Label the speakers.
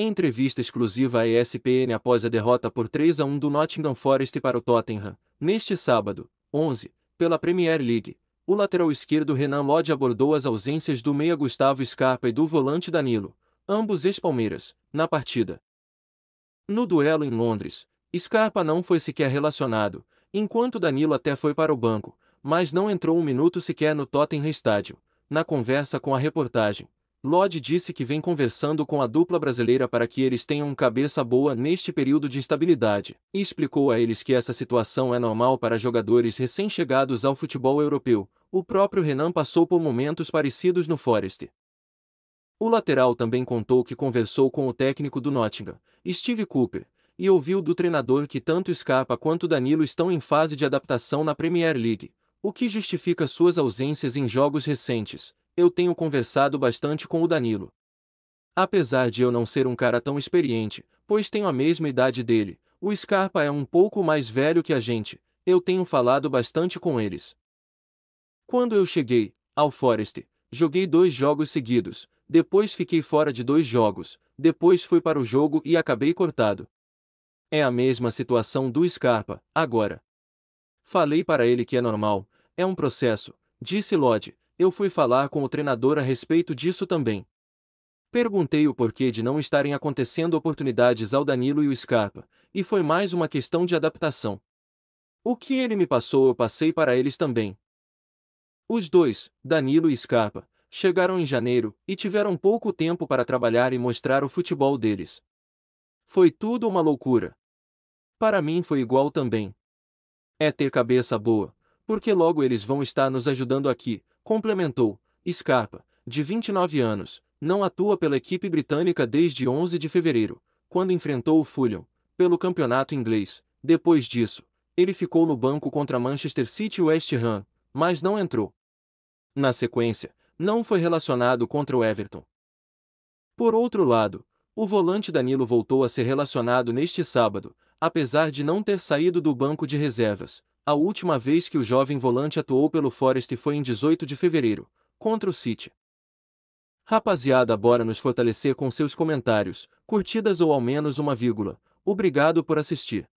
Speaker 1: Em entrevista exclusiva à ESPN após a derrota por 3 a 1 do Nottingham Forest para o Tottenham, neste sábado, 11, pela Premier League, o lateral esquerdo Renan Lodge abordou as ausências do meia Gustavo Scarpa e do volante Danilo, ambos ex-Palmeiras, na partida. No duelo em Londres, Scarpa não foi sequer relacionado, enquanto Danilo até foi para o banco, mas não entrou um minuto sequer no Tottenham Estádio. Na conversa com a reportagem, Lodge disse que vem conversando com a dupla brasileira para que eles tenham cabeça boa neste período de instabilidade, e explicou a eles que essa situação é normal para jogadores recém-chegados ao futebol europeu. O próprio Renan passou por momentos parecidos no Forest. O lateral também contou que conversou com o técnico do Nottingham, Steve Cooper, e ouviu do treinador que tanto Scarpa quanto Danilo estão em fase de adaptação na Premier League, o que justifica suas ausências em jogos recentes, eu tenho conversado bastante com o Danilo. Apesar de eu não ser um cara tão experiente, pois tenho a mesma idade dele, o Scarpa é um pouco mais velho que a gente, eu tenho falado bastante com eles. Quando eu cheguei, ao Forest, joguei dois jogos seguidos, depois fiquei fora de dois jogos, depois fui para o jogo e acabei cortado. É a mesma situação do Scarpa, agora. Falei para ele que é normal, é um processo, disse Lodge, eu fui falar com o treinador a respeito disso também. Perguntei o porquê de não estarem acontecendo oportunidades ao Danilo e o Scarpa, e foi mais uma questão de adaptação. O que ele me passou eu passei para eles também. Os dois, Danilo e Scarpa, chegaram em janeiro e tiveram pouco tempo para trabalhar e mostrar o futebol deles. Foi tudo uma loucura. Para mim foi igual também. É ter cabeça boa, porque logo eles vão estar nos ajudando aqui, Complementou, Scarpa, de 29 anos, não atua pela equipe britânica desde 11 de fevereiro, quando enfrentou o Fulham, pelo campeonato inglês. Depois disso, ele ficou no banco contra Manchester City e West Ham, mas não entrou. Na sequência, não foi relacionado contra o Everton. Por outro lado, o volante Danilo voltou a ser relacionado neste sábado, apesar de não ter saído do banco de reservas, a última vez que o jovem volante atuou pelo Forest foi em 18 de fevereiro, contra o City. Rapaziada, bora nos fortalecer com seus comentários, curtidas ou ao menos uma vírgula. Obrigado por assistir.